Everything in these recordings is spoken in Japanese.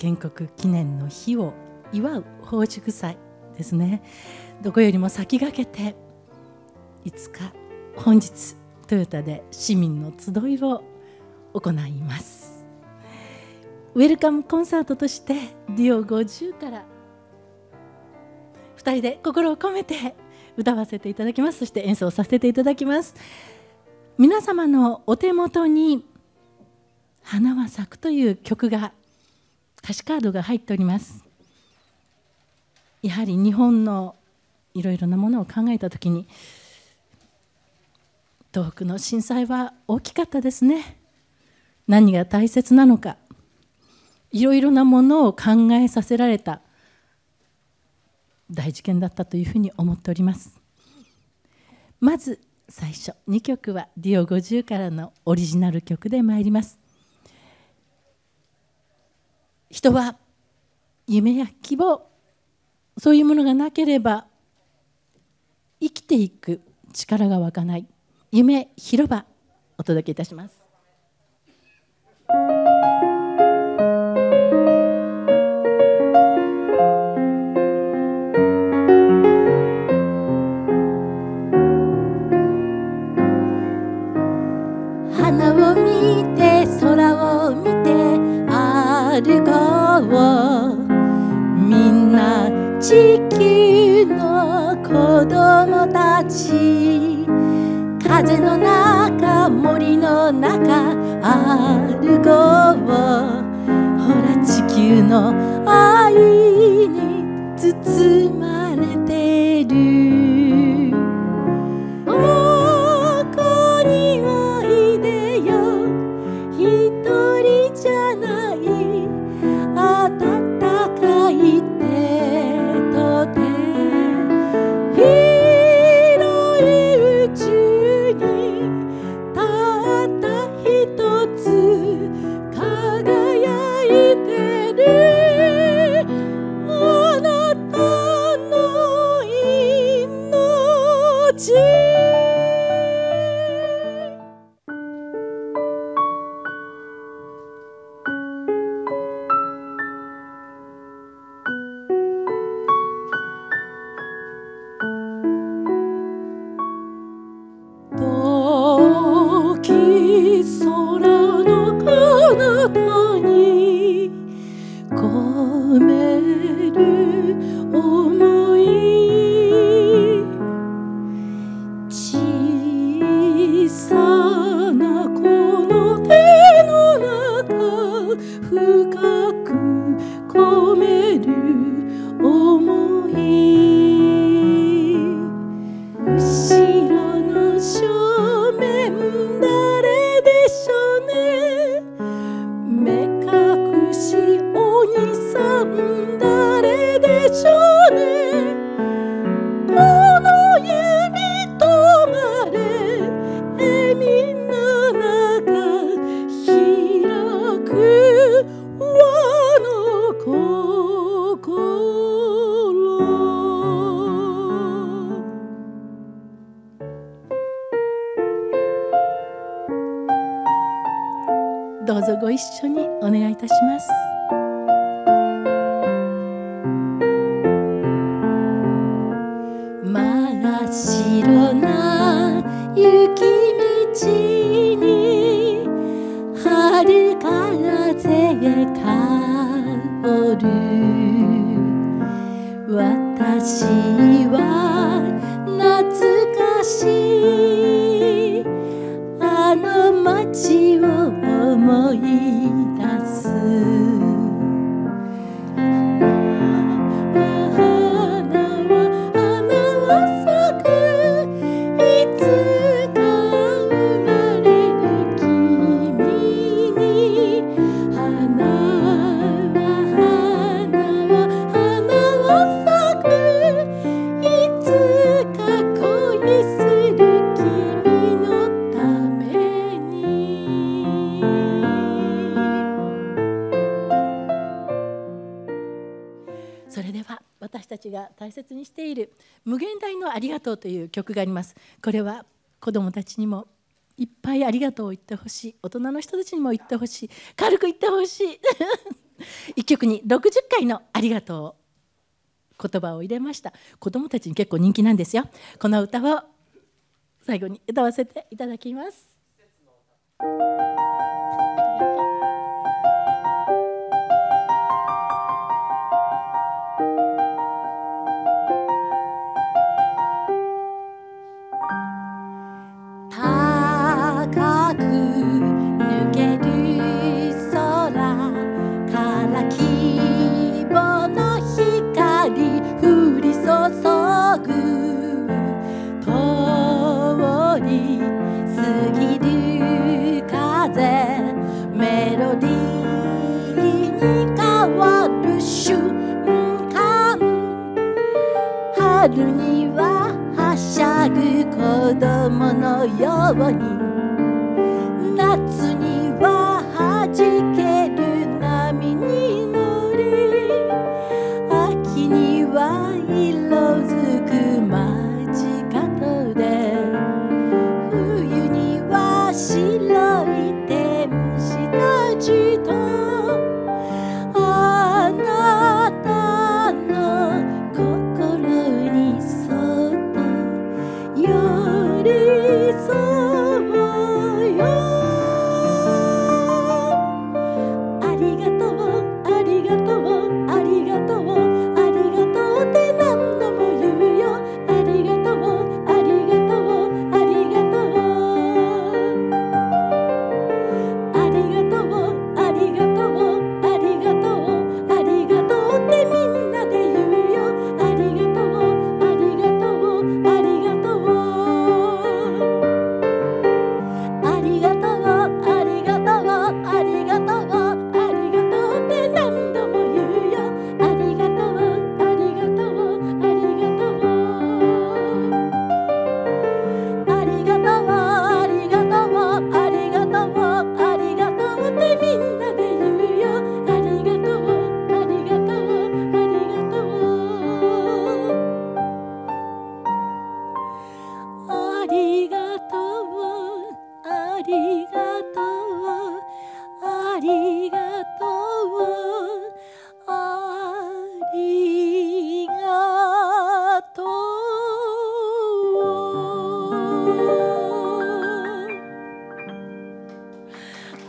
建国記念の日を祝う宝珠祭ですねどこよりも先駆けて5日本日トヨタで市民の集いを行いますウェルカムコンサートとしてディオ50から2人で心を込めて歌わせていただきますそして演奏させていただきます皆様のお手元に「花は咲く」という曲が歌詞カードが入っておりますやはり日本のいろいろなものを考えた時に東北の震災は大きかったですね何が大切なのかいろいろなものを考えさせられた大事件だったというふうに思っておりますまず最初2曲はディオ50からのオリジナル曲で参ります人は夢や希望そういうものがなければ生きていく力が湧かない夢広場お届けいたします大切にしている「無限大のありがとう」という曲があります。これは子供もたちにもいっぱいありがとうを言ってほしい大人の人たちにも言ってほしい軽く言ってほしい 一曲に60回のありがとう言葉を入れました子供もたちに結構人気なんですよこの歌を最後に歌わせていただきます川に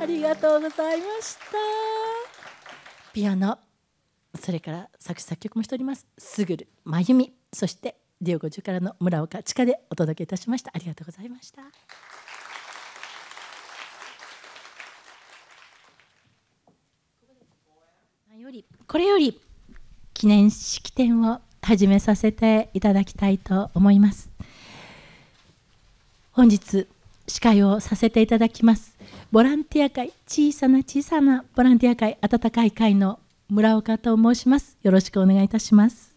ありがとうございましたピアノそれから作詞作曲もしておりますすぐるまゆみそしてディオ50からの村岡千佳でお届けいたしましたありがとうございましたこれより記念式典を始めさせていただきたいと思います本日司会をさせていただきますボランティア会、小さな小さなボランティア会、温かい会の村岡と申します。よろしくお願いいたします。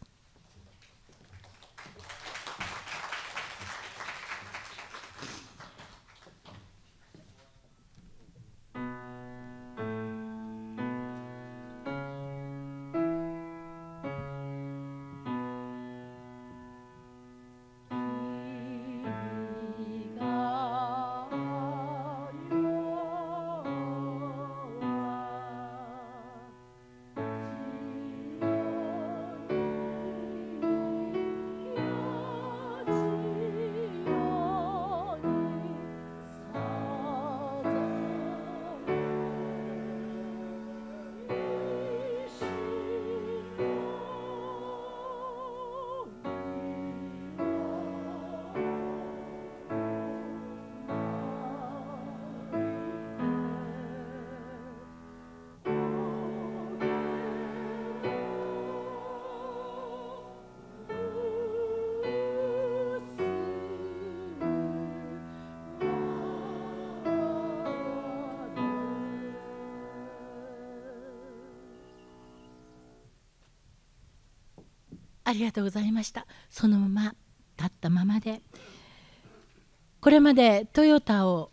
りがとうございましたそのまま立ったままでこれまでトヨタを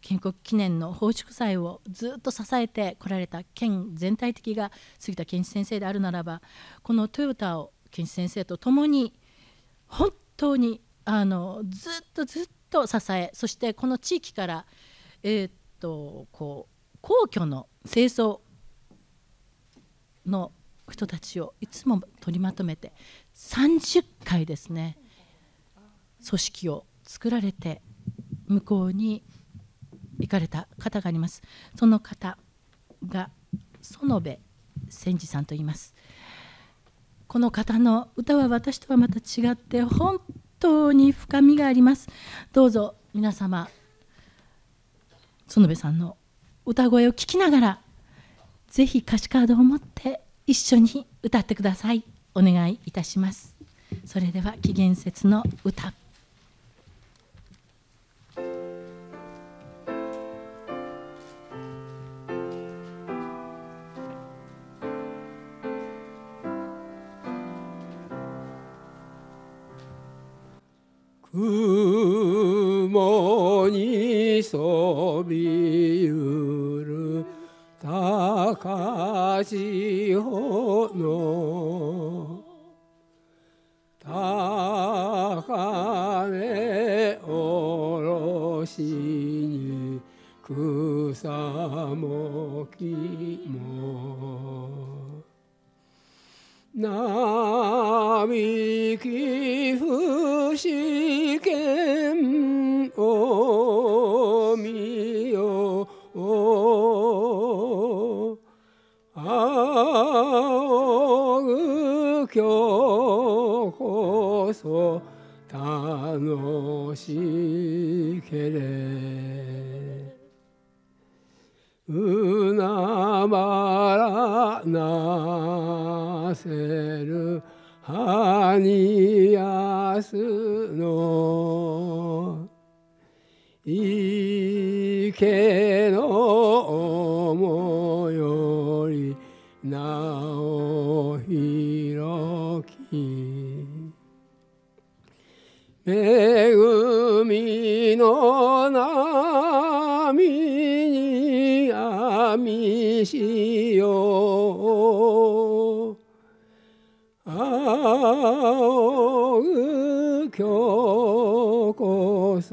建国記念の放祝祭をずっと支えてこられた県全体的が杉田健一先生であるならばこのトヨタを健一先生と共に本当にあのずっとずっと支えそしてこの地域から、えー、っとこう皇居の清掃の人たちをいつも取りまとめて30回ですね組織を作られて向こうに行かれた方がありますその方が園部千治さんと言いますこの方の歌は私とはまた違って本当に深みがありますどうぞ皆様園部さんの歌声を聞きながらぜひ歌詞カードを持って一緒に歌ってくださいお願いいたしますそれでは紀元節の歌雲にそびゆる高千穂の高めおろしに草も木も並木不思見を今日こそ楽しけれうなまらなせるはにやすのいけ恵海の波にあみしよう青今日こそ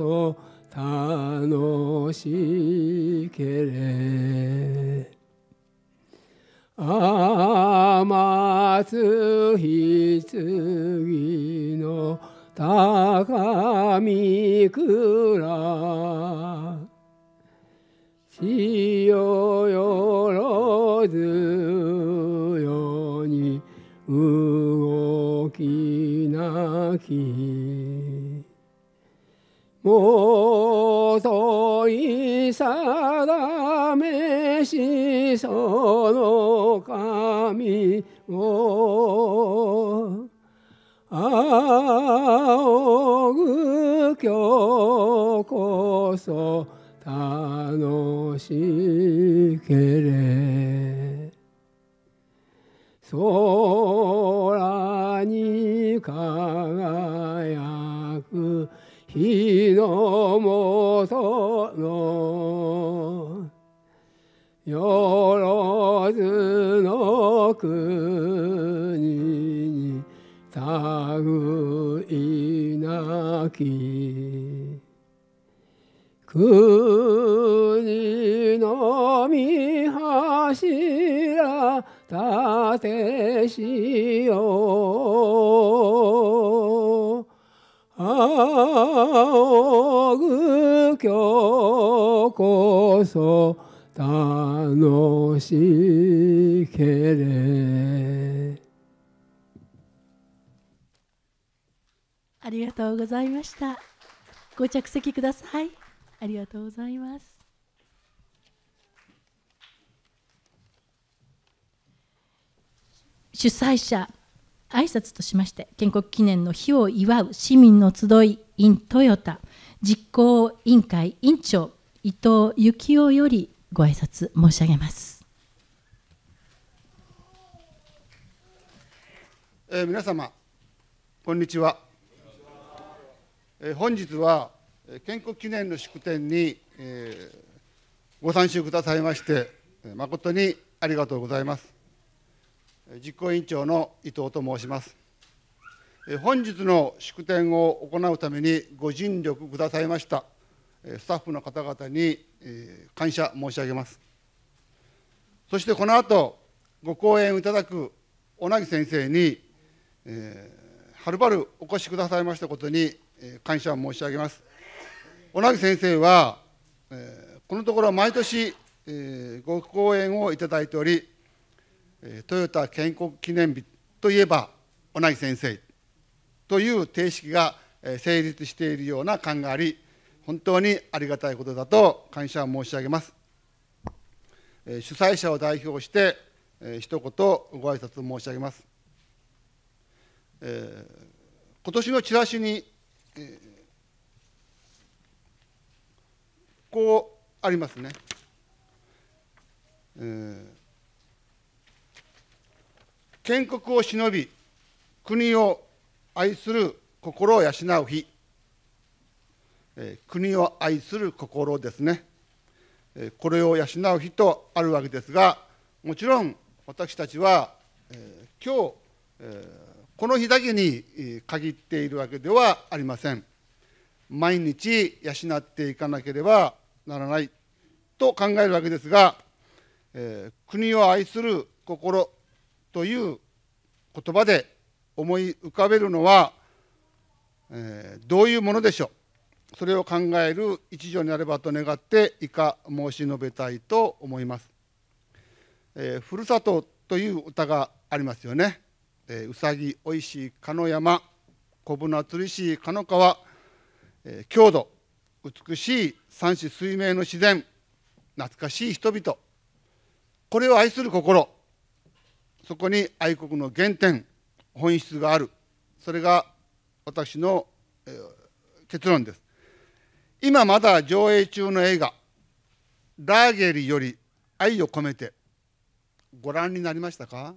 楽しけれ天津ひつぎの高みくら潮よろずよに動きなきもといさだめしその神を仰ぐ今日こそ楽しけれ空に輝く日のもとのよろずの国たぐいなき国のし柱立てしよう仰ぐ今日こそ楽しけれありがとうございましたご着席くださいありがとうございます主催者挨拶としまして建国記念の日を祝う市民の集い in トヨタ実行委員会委員長伊藤幸雄よりご挨拶申し上げます、えー、皆様こんにちは本日は建国記念の祝典に、ご参集くださいまして誠にありがとうございます実行委員長の伊藤と申します本日の祝典を行うためにご尽力くださいましたスタッフの方々に感謝申し上げますそしてこの後ご講演いただく小な先生に、えー、はるばるお越しくださいましたことに感謝を申し上げます。小名木先生は、このところ毎年ご講演をいただいており、トヨタ建国記念日といえば小名木先生という定式が成立しているような感があり、本当にありがたいことだと感謝を申し上げます。主催者を代表して、一言ご挨拶申し上げます。今年のチラシにえー、こうありますね。えー、建国を忍び国を愛する心を養う日、えー、国を愛する心ですね、えー、これを養う日とあるわけですがもちろん私たちは、えー、今日、えーこの日だけに限っているわけではありません毎日養っていかなければならないと考えるわけですが、えー、国を愛する心という言葉で思い浮かべるのは、えー、どういうものでしょうそれを考える一助になればと願って以下申し述べたいと思います。えー、ふるさとという歌がありますよね。えー、うさぎおいしい鹿の山小舟釣りしい鹿の川、えー、郷土美しい三種水明の自然懐かしい人々これを愛する心そこに愛国の原点本質があるそれが私の、えー、結論です今まだ上映中の映画「ラーゲリより愛を込めて」ご覧になりましたか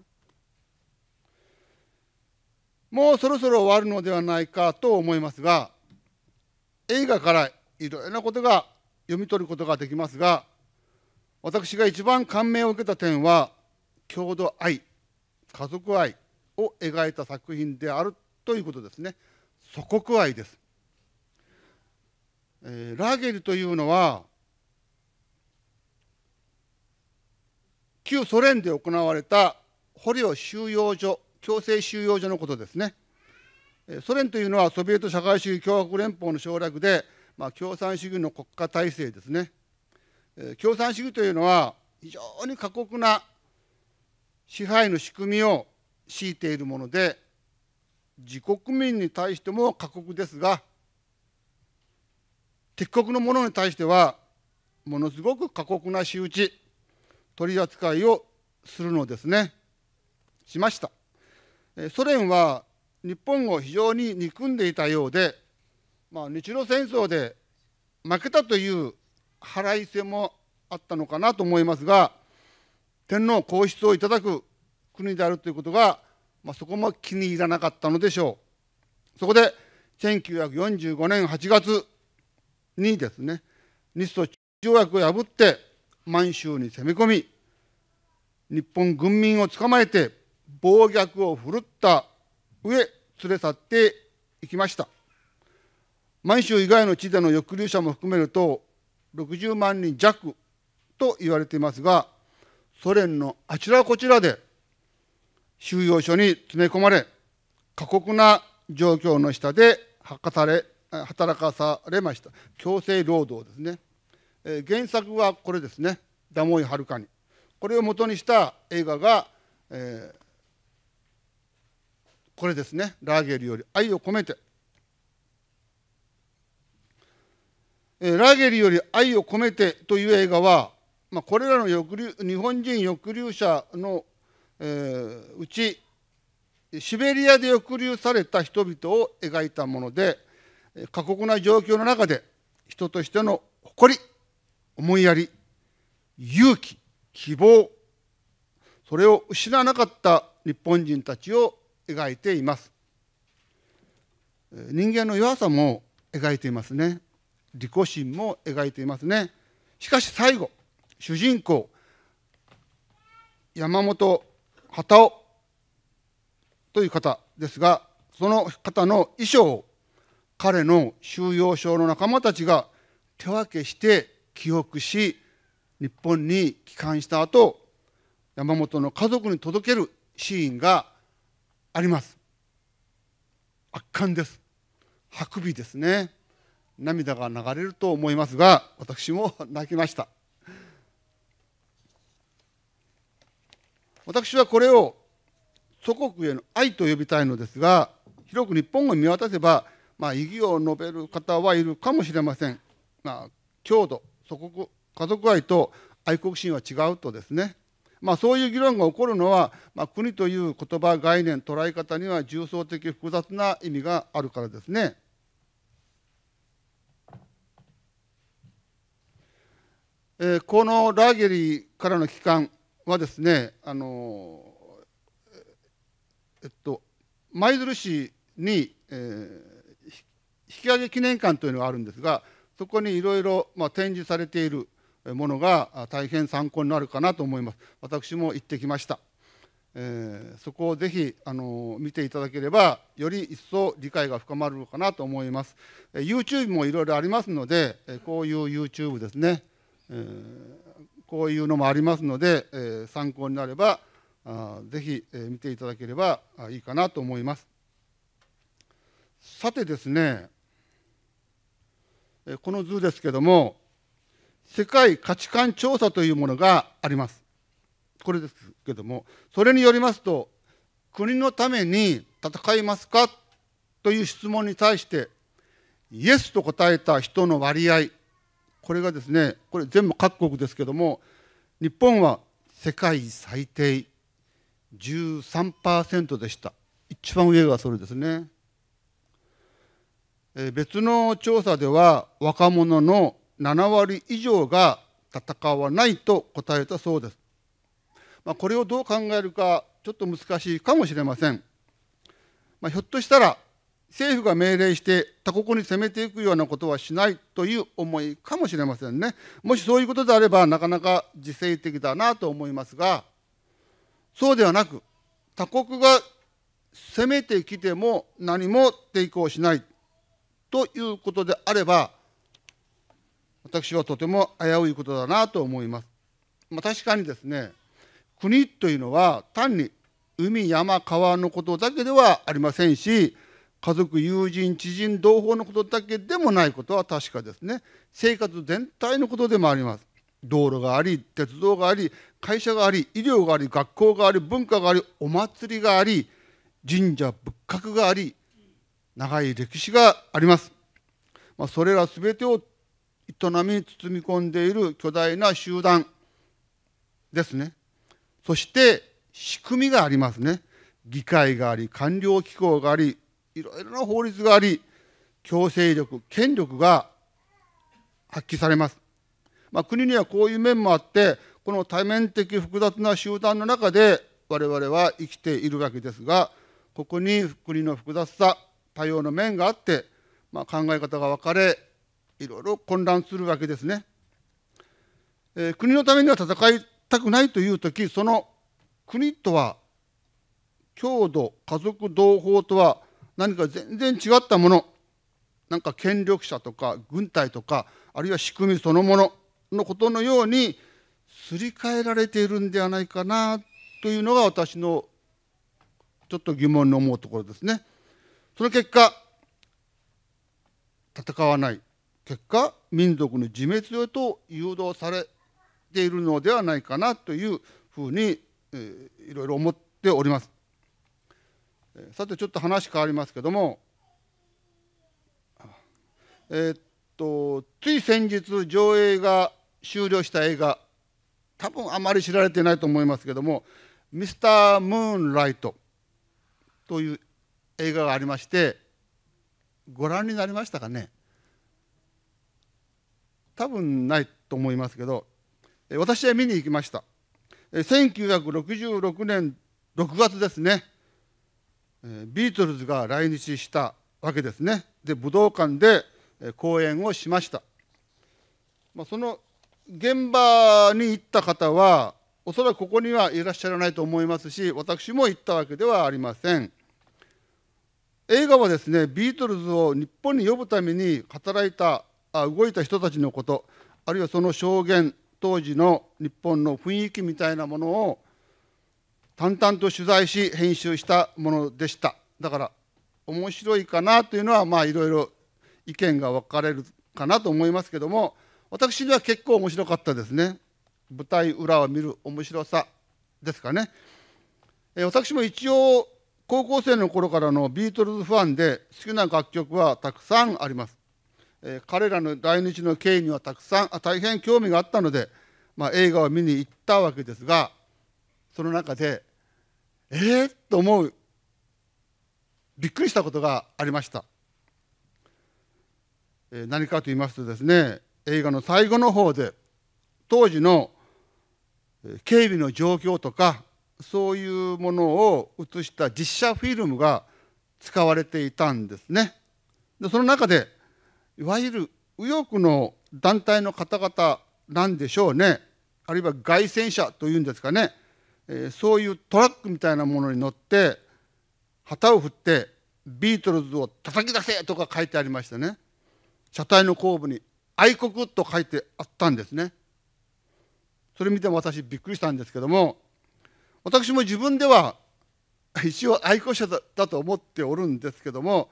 もうそろそろ終わるのではないかと思いますが映画からいろいろなことが読み取ることができますが私が一番感銘を受けた点は郷土愛家族愛を描いた作品であるということですね祖国愛です、えー、ラーゲルというのは旧ソ連で行われた捕虜収容所強制収容所のことですねソ連というのはソビエト社会主義共和国連邦の省略で、まあ、共産主義の国家体制ですね共産主義というのは非常に過酷な支配の仕組みを強いているもので自国民に対しても過酷ですが敵国の者に対してはものすごく過酷な仕打ち取り扱いをするのですねしましたソ連は日本を非常に憎んでいたようで、まあ、日露戦争で負けたという腹いせもあったのかなと思いますが天皇皇室をいただく国であるということが、まあ、そこも気に入らなかったのでしょう。そこで1945年8月にですね日ソ条約を破って満州に攻め込み日本軍民を捕まえて暴虐を振るった上連れ去っていきました満州以外の地での抑留者も含めると60万人弱と言われていますがソ連のあちらこちらで収容所に詰め込まれ過酷な状況の下で働かされ働かされました強制労働ですね、えー、原作はこれですね「ダモイ・ハルカにこれを元にした映画が、えー、これですねラーゲルより愛を込めて、えー、ラーゲルより愛を込めてという映画は、まあ、これらの抑留日本人抑留者の、えー、うちシベリアで抑留された人々を描いたもので過酷な状況の中で人としての誇り思いやり勇気希望それを失わなかった日本人たちを描いています人間の弱さも描いていますね利己心も描いていますねしかし最後主人公山本畑夫という方ですがその方の衣装を彼の収容所の仲間たちが手分けして記憶し日本に帰還した後山本の家族に届けるシーンがあります圧巻です白クですね涙が流れると思いますが私も泣きました私はこれを祖国への愛と呼びたいのですが広く日本を見渡せば、まあ、意義を述べる方はいるかもしれません、まあ、郷土祖国家族愛と愛国心は違うとですねまあ、そういう議論が起こるのは、まあ、国という言葉概念捉え方には重層的複雑な意味があるからですね。えー、このラーゲリからの帰還はですね、あのえっと、舞鶴市に、えー、引き上げ記念館というのがあるんですがそこにいろいろ展示されている。ものが大変参考になるかなと思います私も行ってきました、えー、そこをぜひあの見ていただければより一層理解が深まるのかなと思います、え YouTube もいろいろありますので、えこういう YouTube ですね、えー、こういうのもありますので、え参考になればあぜひ、え見ていただければいいかなと思いますさてですねこの図ですけども世界価値観調査というものがあります。これですけども、それによりますと、国のために戦いますかという質問に対して、イエスと答えた人の割合、これがですね、これ全部各国ですけども、日本は世界最低13%でした。一番上がそれですね。別の調査では若者の7割以上が戦わないと答えたそうです。まあ、これをどう考えるかちょっと難しいかもしれません。まあ、ひょっとしたら政府が命令して他国に攻めていくようなことはしないという思いかもしれませんね。もしそういうことであればなかなか自制的だなと思いますがそうではなく他国が攻めてきても何も抵抗しないということであれば私はとても危ういことだなと思います。まあ、確かにですね国というのは単に海山川のことだけではありませんし家族友人知人同胞のことだけでもないことは確かですね生活全体のことでもあります道路があり鉄道があり会社があり医療があり学校があり文化がありお祭りがあり神社仏閣があり長い歴史があります、まあ、それら全てを営みに包み込んでいる巨大な集団ですねそして仕組みがありますね議会があり官僚機構がありいろいろな法律があり強制力権力が発揮されます、まあ、国にはこういう面もあってこの多面的複雑な集団の中で我々は生きているわけですがここに国の複雑さ多様な面があって、まあ、考え方が分かれいろいろ混乱するわけですね。えー、国のためには戦いたくないという時その国とは郷土家族同胞とは何か全然違ったものなんか権力者とか軍隊とかあるいは仕組みそのもののことのようにすり替えられているんではないかなというのが私のちょっと疑問に思うところですね。その結果戦わない結果民族の自滅へと誘導されているのではないかなというふうに、えー、いろいろ思っております。さてちょっと話変わりますけどもえー、っとつい先日上映が終了した映画多分あまり知られてないと思いますけども「ミスター・ムーンライト」という映画がありましてご覧になりましたかね多分ないと思いますけど、私は見に行きました。1966年6月ですね、ビートルズが来日したわけですね。で、武道館で公演をしました。まあ、その現場に行った方は、おそらくここにはいらっしゃらないと思いますし、私も行ったわけではありません。映画はですね、ビートルズを日本に呼ぶために働いたあ動いた人たちのことあるいはその証言当時の日本の雰囲気みたいなものを淡々と取材し編集したものでしただから面白いかなというのはまあいろいろ意見が分かれるかなと思いますけども私には結構面白かったですね舞台裏を見る面白さですかね、え私も一応高校生の頃からのビートルズファンで好きな楽曲はたくさんありますえ彼らの来日の経緯にはたくさん大変興味があったので、まあ、映画を見に行ったわけですがその中でええー、と思うびっくりしたことがありました、えー、何かと言いますとですね映画の最後の方で当時の警備の状況とかそういうものを映した実写フィルムが使われていたんですね。でその中でいわゆる右翼の団体の方々なんでしょうねあるいは街宣車というんですかね、えー、そういうトラックみたいなものに乗って旗を振ってビートルズを叩き出せとか書いてありましたね車体の後部に愛国と書いてあったんですねそれ見て私びっくりしたんですけども私も自分では一応愛国者だと思っておるんですけども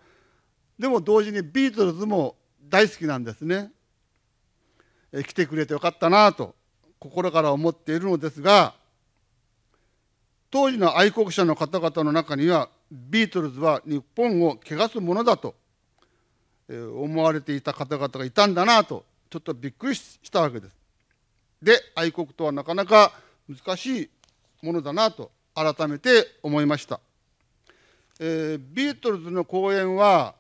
でも同時にビートルズも大好きなんですね。え来てくれてよかったなと心から思っているのですが当時の愛国者の方々の中にはビートルズは日本を汚すものだと、え思われていた方々がいたんだなとちょっとびっくりしたわけです。で愛国とはなかなか難しいものだなと改めて思いました。えー、ビートルズの公演は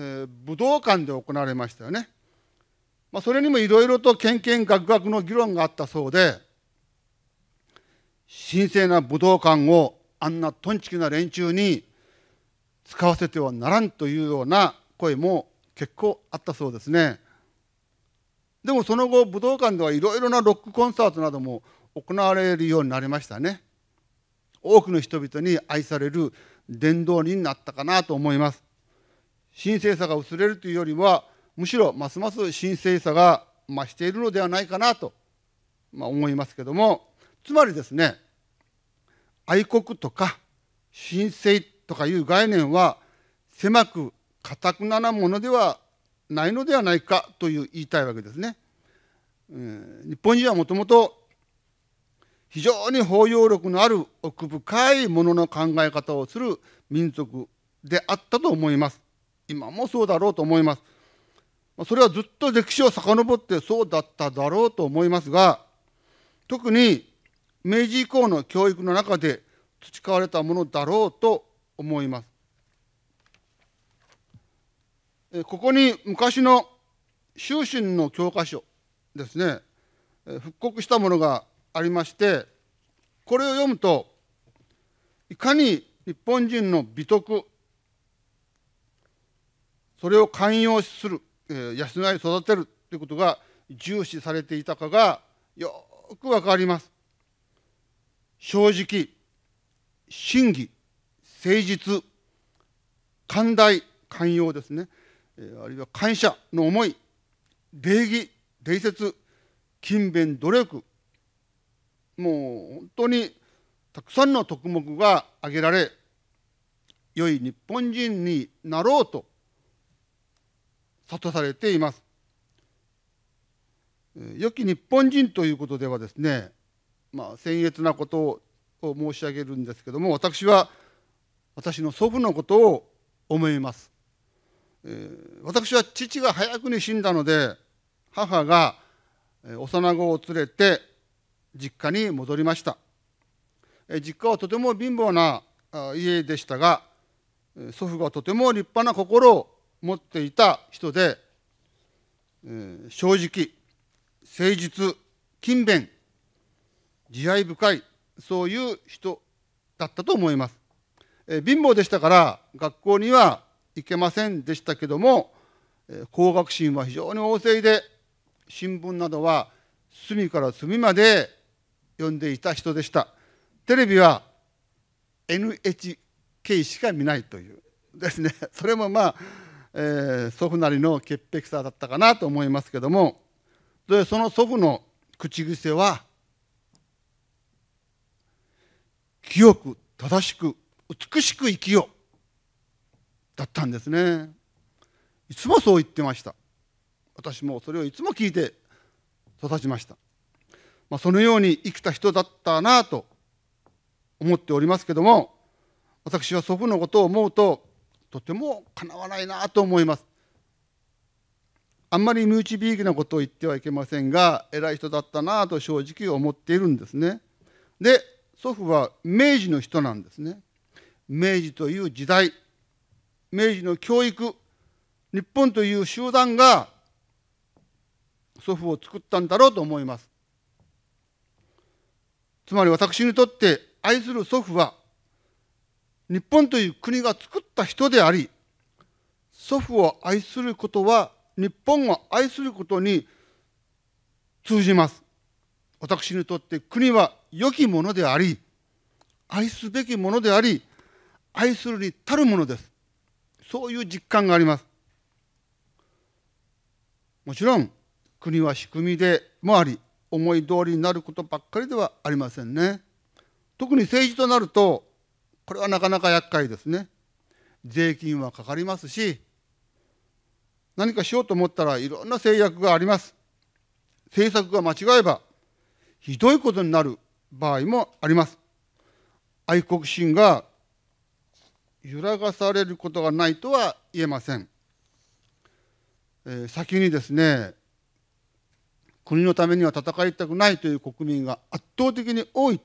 えー、武道館で行われましたよね。まあ、それにもいろいろとけんけんがくがくの議論があったそうで神聖な武道館をあんなとんちきな連中に使わせてはならんというような声も結構あったそうですね。でもその後武道館ではいろいろなロックコンサートなども行われるようになりましたね。多くの人々に愛される殿堂になったかなと思います。神聖さが薄れるというよりはむしろますます神聖さが増しているのではないかなと、まあ、思いますけどもつまりですね愛国とか神聖とかいう概念は狭くたくななものではないのではないかという言いたいわけですね。日本人はもともと非常に包容力のある奥深いものの考え方をする民族であったと思います。今もそうだろうと思いますそれはずっと歴史を遡ってそうだっただろうと思いますが特に明治以降の教育の中で培われたものだろうと思いますここに昔の修身の教科書ですね復刻したものがありましてこれを読むといかに日本人の美徳それを寛容する、えー、養い育てるということが重視されていたかがよくわかります正直真偽誠実寛大寛容ですね、えー、あるいは感謝の思い礼儀礼節勤勉努力もう本当にたくさんの特目が挙げられ良い日本人になろうと諭されています。良き日本人ということではですね、まあ、僭越なことを申し上げるんですけども私は私の祖父のことを思います、え私は父が早くに死んだので母が幼子を連れて実家に戻りました実家はとても貧乏な家でしたが祖父がとても立派な心を持っていた人で、えー、正直、誠実、勤勉、慈愛深い、そういう人だったと思います。えー、貧乏でしたから学校には行けませんでしたけども、えー、工学心は非常に旺盛で新聞などは隅から隅まで読んでいた人でした。テレビは NHK しか見ないというですねそれもまあえー、祖父なりの潔癖さだったかなと思いますけどもでその祖父の口癖は「清く正しく美しく生きよ」だったんですねいつもそう言ってました私もそれをいつも聞いて育ちました、まあ、そのように生きた人だったなと思っておりますけども私は祖父のことを思うととてもかなわないなと思いますあんまり身内ビーグなことを言ってはいけませんが偉い人だったなと正直思っているんですねで祖父は明治の人なんですね明治という時代明治の教育日本という集団が祖父を作ったんだろうと思いますつまり私にとって愛する祖父は日本という国が作った人であり祖父を愛することは日本を愛することに通じます私にとって国は良きものであり愛すべきものであり愛するに足るものですそういう実感がありますもちろん国は仕組みでもあり思い通りになることばっかりではありませんね特に政治となるとこれはなかなか厄介ですね税金はかかりますし何かしようと思ったらいろんな制約があります政策が間違えばひどいことになる場合もあります愛国心が揺らがされることがないとは言えません、えー、先にですね国のためには戦いたくないという国民が圧倒的に多い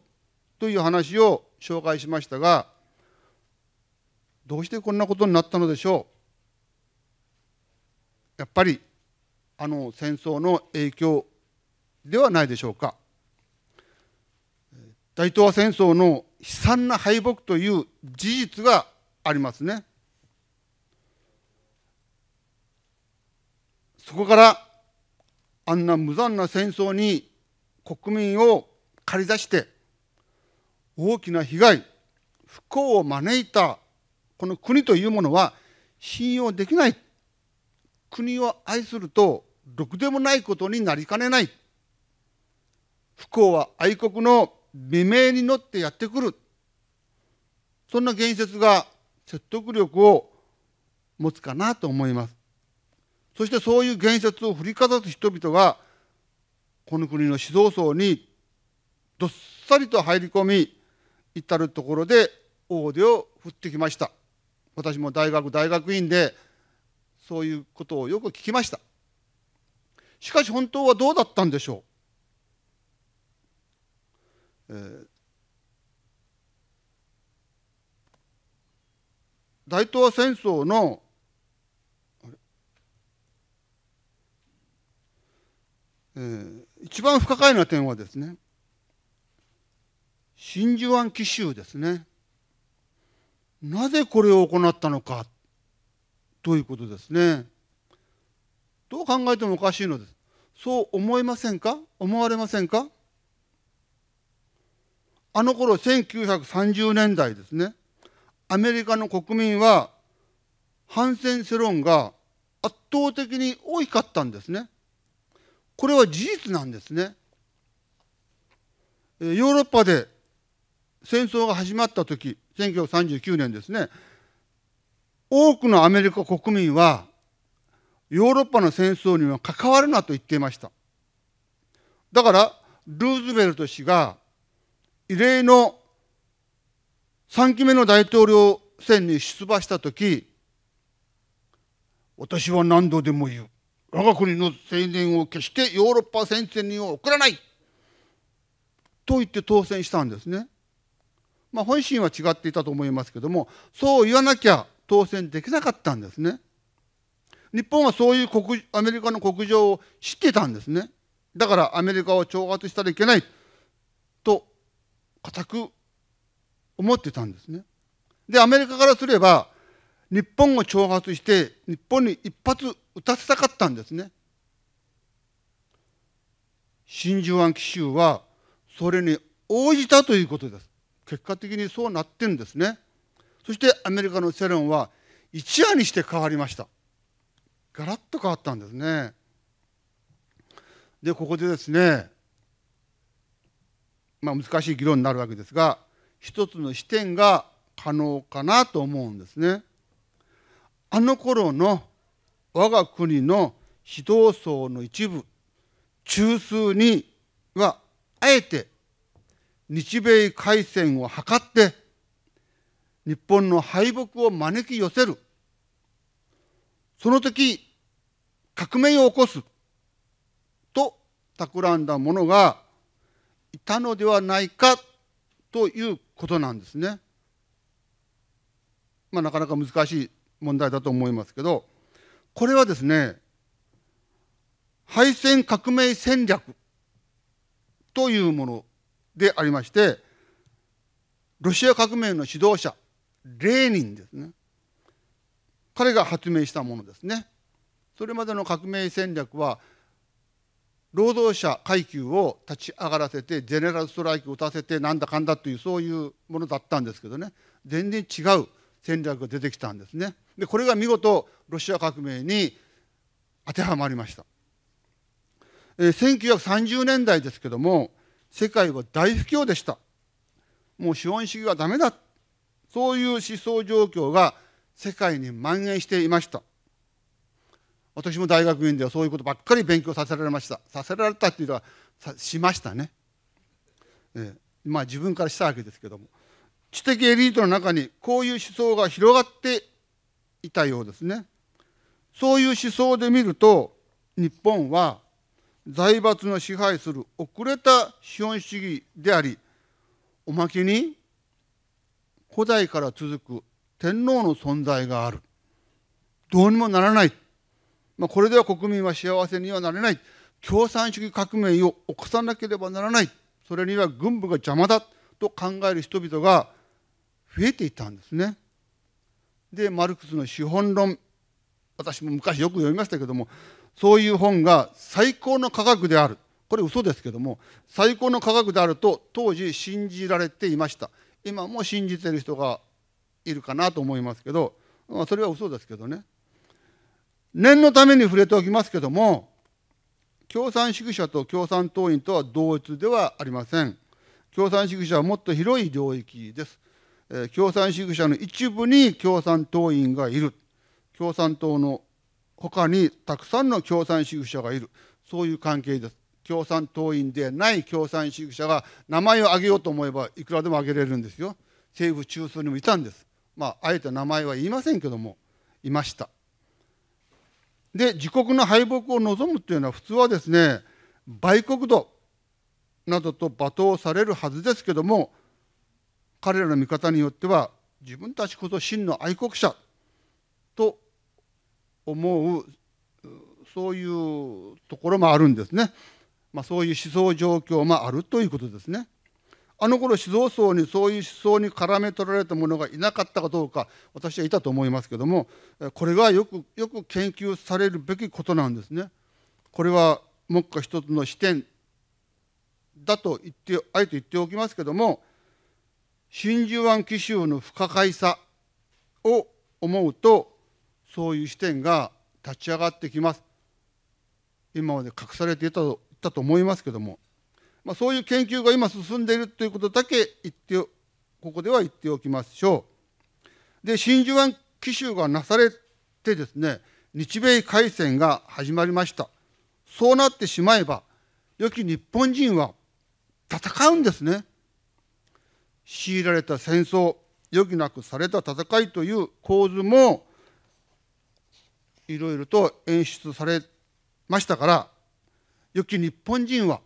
という話を紹介しましたがどうしてこんなことになったのでしょうやっぱりあの戦争の影響ではないでしょうか大東亜戦争の悲惨な敗北という事実がありますねそこからあんな無残な戦争に国民を駆り出して大きな被害不幸を招いたこの国というものは信用できない国を愛するとろくでもないことになりかねない不幸は愛国の未明に乗ってやってくるそんな言説が説得力を持つかなと思いますそしてそういう言説を振りかざす人々がこの国の指導層にどっさりと入り込み至るところで大手を振ってきました。私も大学大学院でそういうことをよく聞きましたしかし本当はどうだったんでしょう、えー、大東亜戦争の一番不可解な点はですね真珠湾奇襲ですねなぜこれを行ったのかということですねどう考えてもおかしいのですそう思いませんか思われませんかあの頃1930年代ですねアメリカの国民は反戦世論が圧倒的に大きかったんですねこれは事実なんですねヨーロッパで戦争が始まった時1939年ですね多くのアメリカ国民はヨーロッパの戦争には関わるなと言っていましただからルーズベルト氏が異例の3期目の大統領選に出馬した時私は何度でも言う我が国の青年を決してヨーロッパ戦線には送らないと言って当選したんですねまあ、本心は違っていたと思いますけどもそう言わなきゃ当選できなかったんですね。日本はそういう国アメリカの国情を知ってたんですね。だからアメリカを挑発したらいけないと固く思ってたんですね。でアメリカからすれば日本を挑発して日本に一発撃たせたかったんですね。真珠湾奇襲はそれに応じたということです。結果的にそうなってんですねそしてアメリカの世論は一夜にして変わりましたガラッと変わったんですねでここでですねまあ難しい議論になるわけですが一つの視点が可能かなと思うんですねあの頃の我が国の指導層の一部中枢にはあえて日米開戦を図って日本の敗北を招き寄せるその時革命を起こすと企んだ者がいたのではないかということなんですね。まあ、なかなか難しい問題だと思いますけどこれはですね敗戦革命戦略というものでありましてロシア革命の指導者レーニンですね彼が発明したものですねそれまでの革命戦略は労働者階級を立ち上がらせてゼネラルストライキを打たせてなんだかんだというそういうものだったんですけどね全然違う戦略が出てきたんですねでこれが見事ロシア革命に当てはまりました、えー、1930年代ですけども世界は大不況でしたもう資本主義はダメだそういう思想状況が世界に蔓延していました私も大学院ではそういうことばっかり勉強させられましたさせられたっていうのはしましたね、ええ、まあ自分からしたわけですけども知的エリートの中にこういう思想が広がっていたようですねそういう思想で見ると日本は財閥の支配する遅れた資本主義でありおまけに古代から続く天皇の存在があるどうにもならない、まあ、これでは国民は幸せにはなれない共産主義革命を起こさなければならないそれには軍部が邪魔だと考える人々が増えていたんですね。でマルクスの資本論私も昔よく読みましたけどもそういう本が最高の価格であるこれ嘘ですけども最高の価格であると当時信じられていました今も信じてる人がいるかなと思いますけど、まあ、それは嘘ですけどね念のために触れておきますけども共産主義者と共産党員とは同一ではありません共産主義者はもっと広い領域です、えー、共産主義者の一部に共産党員がいる共産党の他にたくさんの共産主義者がいるそういう関係です共産党員でない共産主義者が名前を挙げようと思えばいくらでも挙げれるんですよ政府中枢にもいたんですまああえて名前は言いませんけどもいましたで自国の敗北を望むというのは普通はですね売国度などと罵倒されるはずですけども彼らの見方によっては自分たちこそ真の愛国者と思うそういうところもあるんですね、まあ、そういう思想状況もあるということですね。あの頃思想層にそういう思想に絡め取られたものがいなかったかどうか私はいたと思いますけどもこれがよくよく研究されるべきことなんですね。これは目下一つの視点だと言ってあえて言っておきますけども真珠湾奇襲の不可解さを思うとそういう視点が立ち上がってきます今まで隠されていたとたと思いますけども、まあ、そういう研究が今進んでいるということだけ言ってここでは言っておきましょうで真珠湾奇襲がなされてですね日米開戦が始まりましたそうなってしまえば良き日本人は戦うんですね強いられた戦争余儀なくされた戦いという構図もいろいろと演出されましたからよき日本人は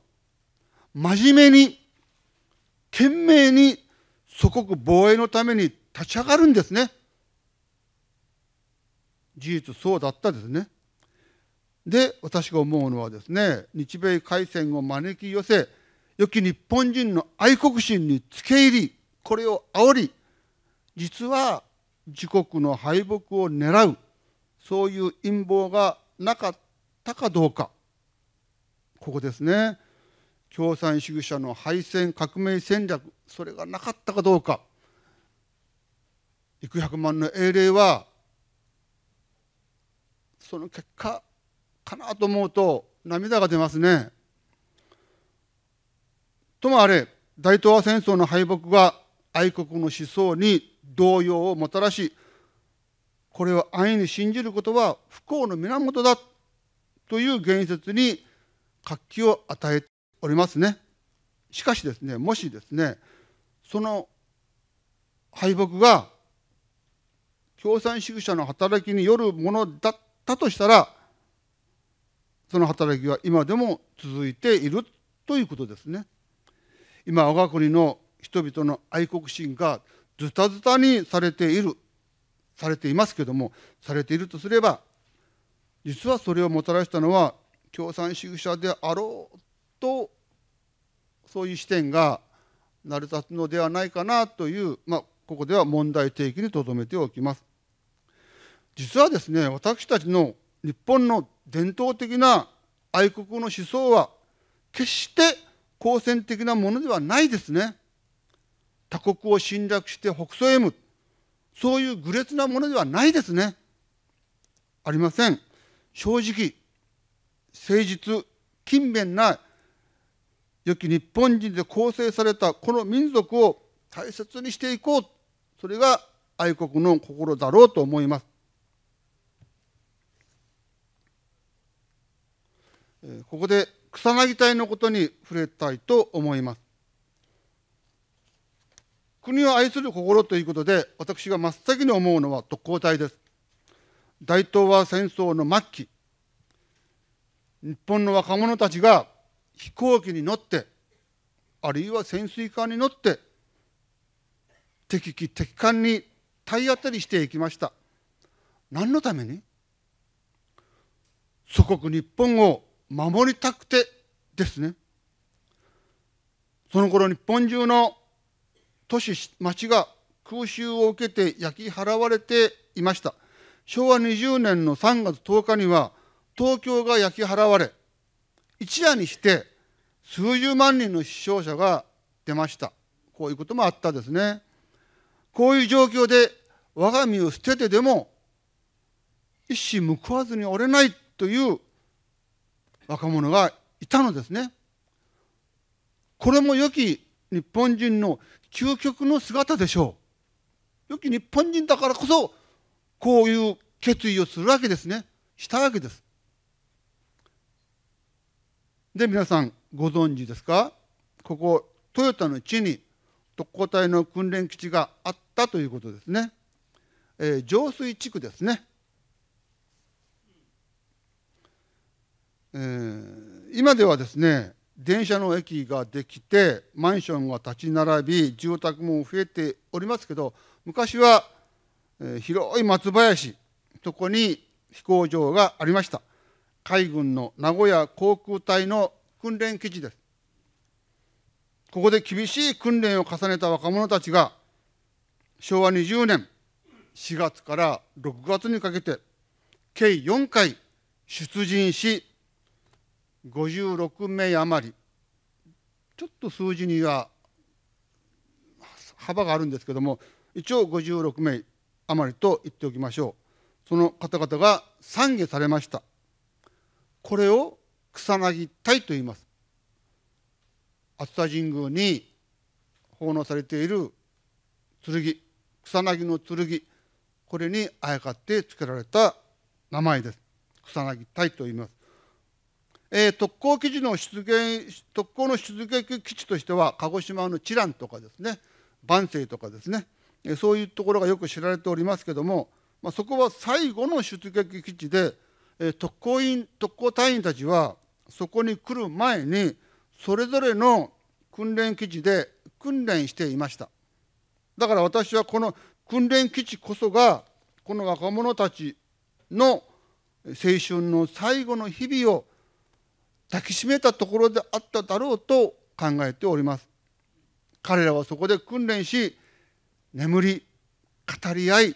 真面目に懸命に祖国防衛のために立ち上がるんですね。事実そうだったですね。で私が思うのはですね日米開戦を招き寄せ良き日本人の愛国心につけ入りこれを煽り実は自国の敗北を狙うそういう陰謀がなかったかどうかここですね共産主義者の敗戦革命戦略それがなかったかどうか幾百万の英霊はその結果かなと思うと涙が出ますね。ともあれ大東亜戦争の敗北が愛国の思想に動揺をもたらしこれを安易に信じることは不幸の源だという言説に活気を与えておりますね。しかしですねもしですねその敗北が共産主義者の働きによるものだったとしたらその働きは今でも続いているということですね。今我が国の人々の愛国心がズタズタにされているされていますけどもされているとすれば実はそれをもたらしたのは共産主義者であろうとそういう視点が成り立つのではないかなという、まあ、ここでは問題提起にとどめておきます。実はですね私たちの日本の伝統的な愛国の思想は決して好戦的なものではないですね。他国を侵略して北総へそういう愚劣なものではないですね。ありません。正直、誠実、勤勉な良き日本人で構成されたこの民族を大切にしていこう。それが愛国の心だろうと思います。ここで草薙隊のことに触れたいと思います。国を愛する心ということで、私が真っ先に思うのは特攻隊です。大東亜戦争の末期、日本の若者たちが飛行機に乗って、あるいは潜水艦に乗って、敵機敵艦に体当たりしていきました。何のために祖国日本を守りたくてですね。その頃日本中の都市、町が空襲を受けて焼き払われていました。昭和20年の3月10日には東京が焼き払われ、一夜にして数十万人の死傷者が出ました。こういうこともあったですね。こういう状況で我が身を捨ててでも一矢報わずに折れないという若者がいたのですね。これも良き日本人の究極の姿でしょう。よき日本人だからこそ、こういう決意をするわけですね。したわけです。で、皆さんご存知ですかここ、トヨタの地に特攻隊の訓練基地があったということですね。えー、上水地区ですね。えー、今ではですね電車の駅ができてマンションが立ち並び住宅も増えておりますけど昔は、え広い松林そこに飛行場がありました海軍の名古屋航空隊の訓練基地ですここで厳しい訓練を重ねた若者たちが昭和20年4月から6月にかけて計4回出陣し56名余りちょっと数字には幅があるんですけども一応56名余りと言っておきましょうその方々が参下されましたこれを草薙隊と言います熱田神宮に奉納されている剣草薙の剣これにあやかって付けられた名前です草薙隊と言いますえー、特攻基地の出現特攻の出撃基地としては鹿児島の知覧とかですね万世とかですね、えそういうところがよく知られておりますけども、まあ、そこは最後の出撃基地で、えー、特攻員特攻隊員たちはそこに来る前にそれぞれの訓練基地で訓練していましただから私はこの訓練基地こそがこの若者たちの青春の最後の日々を抱きしめたところであっただろうと考えております彼らはそこで訓練し眠り語り合い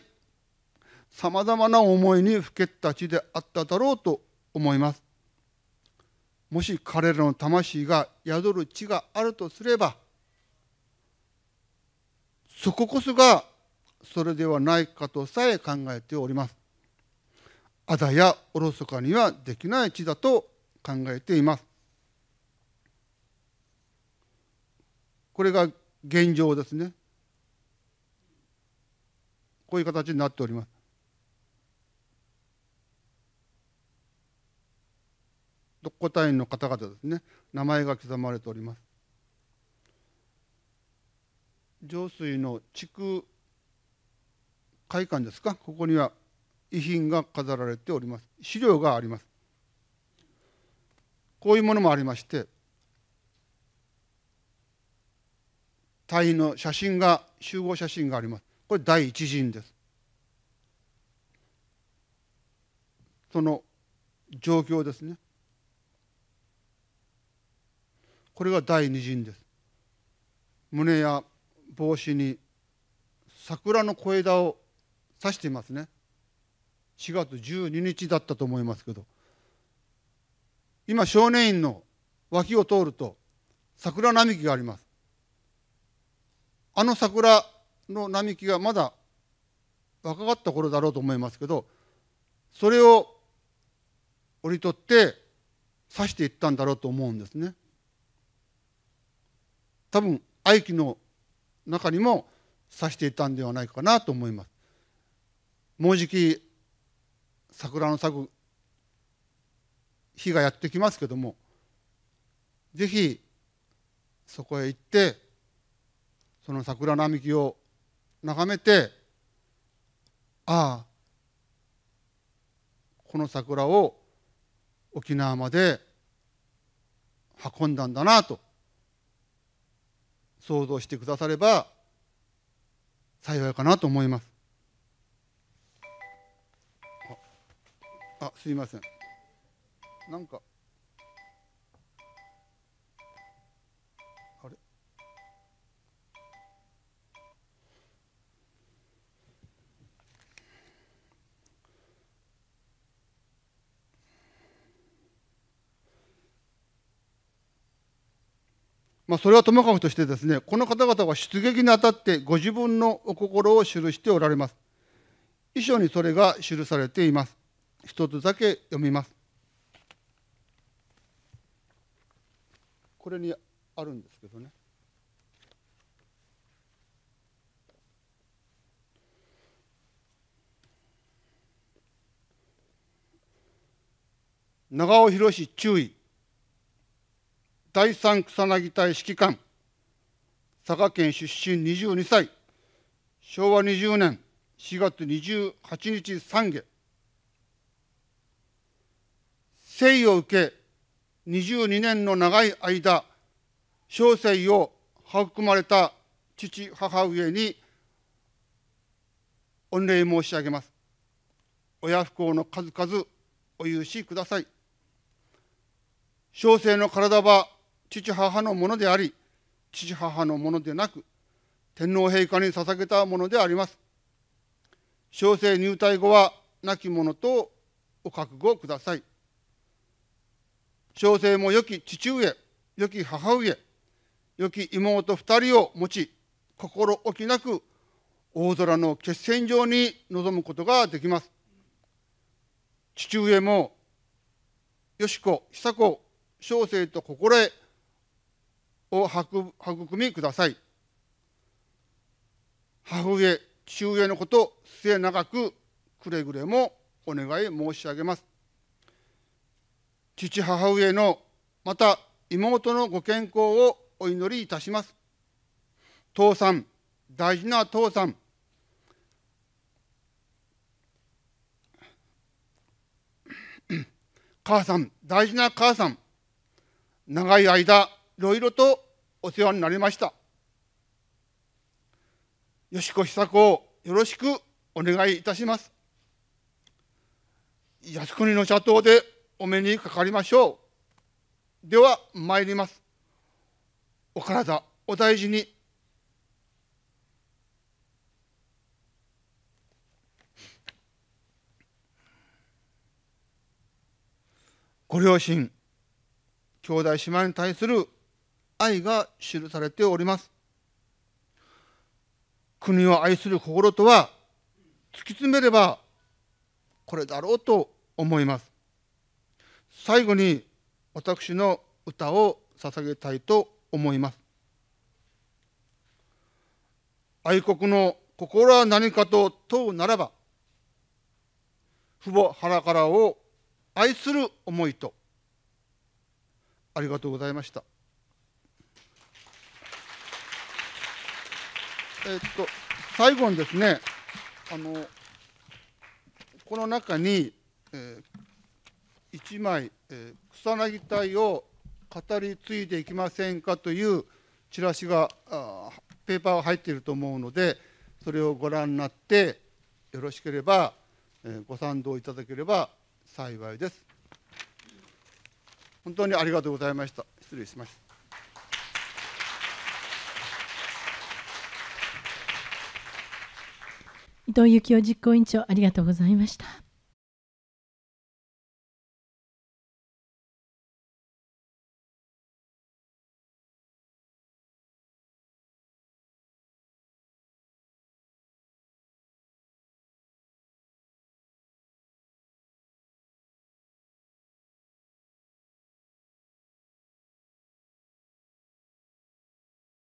さまざまな思いにふけった地であっただろうと思いますもし彼らの魂が宿る地があるとすればそここそがそれではないかとさえ考えておりますあだやおろそかにはできない地だと考えています。これが現状ですね。こういう形になっております。特攻隊員の方々ですね、名前が刻まれております。上水の地区会館ですか、ここには遺品が飾られております。資料があります。こういうものもありまして隊員の写真が集合写真がありますこれ第一陣ですその状況ですねこれが第二陣です胸や帽子に桜の小枝を刺していますね4月12日だったと思いますけど今少年院の脇を通ると桜並木がありますあの桜の並木がまだ若かった頃だろうと思いますけどそれを折り取って刺していったんだろうと思うんですね多分愛機の中にも刺していたんではないかなと思いますもうじき桜の咲く日がやってきますけどもぜひそこへ行ってその桜並木を眺めてああこの桜を沖縄まで運んだんだなと想像してくだされば幸いかなと思います。あすいません。なんかあれまあそれはともかくとしてですねこの方々は出撃にあたってご自分のお心を記しておられます。遺書にそれが記されています。一つだけ読みます。これにあるんですけどね長尾博士中尉第三草薙隊指揮官佐賀県出身22歳昭和20年4月28日懺悔誠意を受け22年の長い間小生を育まれた父母上に御礼申し上げます親不幸の数々お許しください小生の体は父母のものであり父母のものでなく天皇陛下に捧げたものであります小生入隊後は亡き者とお覚悟ください小生も良き父上、良き母上、良き妹二人を持ち、心置きなく大空の決戦場に臨むことができます。父上も、よしこ、久子、小生と心得を育みください。母上、父上のこと末永くくれぐれもお願い申し上げます。父母上のまた妹のご健康をお祈りいたします父さん大事な父さん母さん大事な母さん長い間いろいろとお世話になりましたよしこ久子をよろしくお願いいたします靖国の社頭でお目にかかりましょう。では参ります。お体お大事に。ご両親、兄弟姉妹に対する愛が記されております。国を愛する心とは、突き詰めればこれだろうと思います。最後に私の歌を捧げたいと思います愛国の心は何かと問うならば父母腹からを愛する思いとありがとうございましたえっと最後にですねあのこの中に、えー、一枚、えー、草薙隊を語り継いでいきませんかというチラシがペーパーが入っていると思うのでそれをご覧になってよろしければ、えー、ご賛同いただければ幸いです本当にありがとうございました失礼しました伊藤幸男実行委員長ありがとうございました